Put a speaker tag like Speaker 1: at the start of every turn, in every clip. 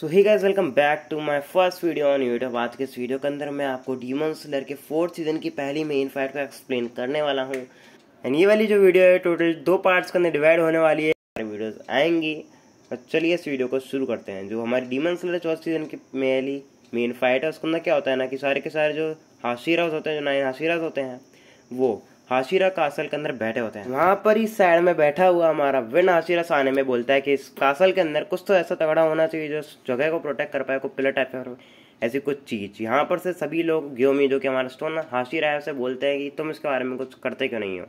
Speaker 1: so hi guys welcome back to my first video on YouTube आज के इस video के अंदर मैं आपको डीमन सिलर के फोर्थ सीजन की पहली मेन फाइट को एक्सप्लेन करने वाला हूँ एंड ये वाली जो वीडियो है टोटल दो पार्ट्स के अंदर डिवाइड होने वाली है वीडियोस आएंगी और चलिए इस वीडियो को शुरू करते हैं जो हमारी डीमन सिलर फोर्थ सीजन की पहली मेन फाइट है उसके अंदर क्या होता है ना कि सारे के सारे जो हाशीराज होते हैं जो नाइन हाशीराज होते हैं वो हाशिरा कासल के अंदर बैठे होते हैं वहां पर ही साइड में बैठा हुआ हमारा विन हाशिरा साने में बोलता है कि इस कासल के अंदर कुछ तो ऐसा तगड़ा होना चाहिए जो जगह को प्रोटेक्ट कर पाए कोई पिलर टाइप का ऐसी कुछ चीज़ यहाँ पर से सभी लोग ग्योमी जो कि हमारा स्टोन हाशी राय उसे बोलते हैं कि तुम इसके बारे में कुछ करते क्यों नहीं हो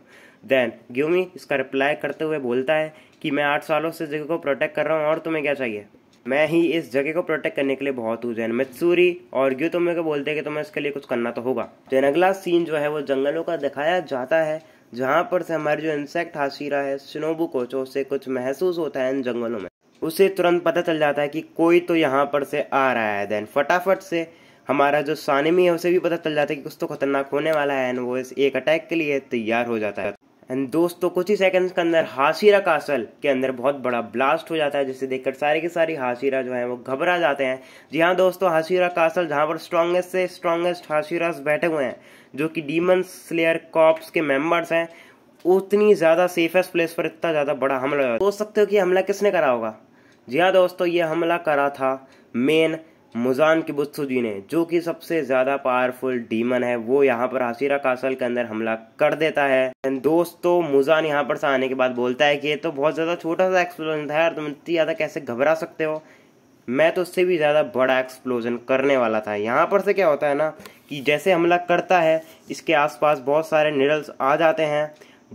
Speaker 1: देन ग्योमी इसका रिप्लाई करते हुए बोलता है कि मैं आठ सालों से जगह को प्रोटेक्ट कर रहा हूँ और तुम्हें क्या चाहिए मैं ही इस जगह को प्रोटेक्ट करने के लिए बहुत हूँ जैन मित्सूरी और ग्यू तुम्हें को बोलते हैं कि तुम्हें इसके लिए कुछ करना तो होगा जैन अगला सीन जो है वो जंगलों का दिखाया जाता है जहाँ पर से हमारे जो इंसेक्ट हाशीरा है स्नोबू कोचो से कुछ महसूस होता है इन जंगलों में उसे तुरंत पता चल जाता है कि कोई तो यहाँ पर से आ रहा है देन फटाफट से हमारा जो सानिमी है उसे भी पता चल जाता है कि कुछ तो खतरनाक होने वाला है एंड वो इस एक अटैक के लिए तैयार हो जाता है एंड दोस्तों कुछ ही सेकंड्स के अंदर हाशिरा कासल के अंदर बहुत बड़ा ब्लास्ट हो जाता है जिसे देखकर सारे के सारे हाशिरा जो है वो घबरा जाते हैं जी हाँ दोस्तों हाशिरा कासल जहाँ पर स्ट्रांगेस्ट से स्ट्रांगेस्ट हाशिरास बैठे हुए हैं जो कि डीमन स्लेयर कॉप्स के मेंबर्स हैं उतनी ज़्यादा सेफेस्ट प्लेस पर इतना ज़्यादा बड़ा हमला हो सोच सकते हो कि हमला किसने करा होगा जी हाँ दोस्तों ये हमला करा था मेन मुजान के जी ने जो कि सबसे ज़्यादा पावरफुल डीमन है वो यहाँ पर हसीरा कासल के अंदर हमला कर देता है दोस्तों मुजान यहाँ पर से आने के बाद बोलता है कि ये तो बहुत ज़्यादा छोटा सा एक्सप्लोजन था यार तुम इतनी ज़्यादा कैसे घबरा सकते हो मैं तो उससे भी ज़्यादा बड़ा एक्सप्लोजन करने वाला था यहाँ पर से क्या होता है ना कि जैसे हमला करता है इसके आस बहुत सारे निडल्स आ जाते हैं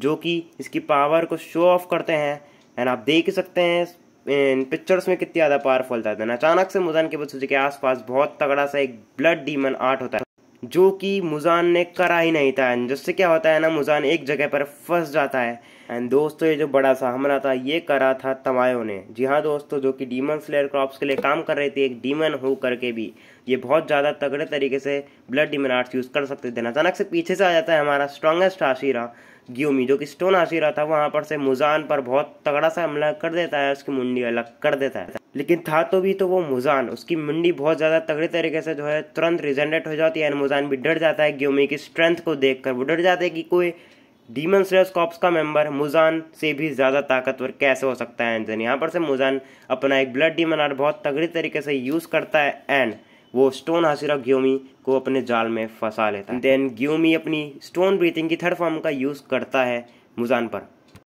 Speaker 1: जो कि इसकी पावर को शो ऑफ करते हैं एंड आप देख सकते हैं इन पिक्चर्स में कितनी ज़्यादा पावरफुल था अचानक से मुजन के बसूजी के आसपास बहुत तगड़ा सा एक ब्लड डीमन आर्ट होता है जो कि मुजान ने करा ही नहीं था एंड जिससे क्या होता है ना मुजान एक जगह पर फंस जाता है एंड दोस्तों ये जो बड़ा सा हमला था ये करा था तमायो ने जी हाँ दोस्तों जो कि डीमन स्लेयर क्रॉप्स के लिए काम कर रही थी एक डीमन हो करके भी ये बहुत ज़्यादा तगड़े तरीके से ब्लड डीमन आर्ट्स यूज़ कर सकते थे अचानक से पीछे से आ जाता है हमारा स्ट्रॉन्गेस्ट आशीरा ग्योमी जो कि स्टोन आशीरा था वहाँ पर से मुजान पर बहुत तगड़ा सा हमला कर देता है उसकी मुंडी अलग कर देता है लेकिन था तो भी तो वो मुजान उसकी मंडी बहुत ज़्यादा तगड़े तरीके से जो है तुरंत रिजेंडेट हो जाती है एंड मुजान भी डर जाता है ग्योमी की स्ट्रेंथ को देख वो डर जाता है कि कोई डीमन स्लेयर कॉप्स का मेंबर मुजान से भी ज़्यादा ताकतवर कैसे हो सकता है एंड यहाँ पर से मुजान अपना एक ब्लड डीमन आर्ट बहुत तगड़े तरीके से यूज़ करता है एंड वो स्टोन हासिरा ग्योमी को अपने जाल में फंसा लेता है देन ग्योमी अपनी स्टोन ब्रीथिंग की थर्ड फॉर्म का यूज़ करता है मुजान पर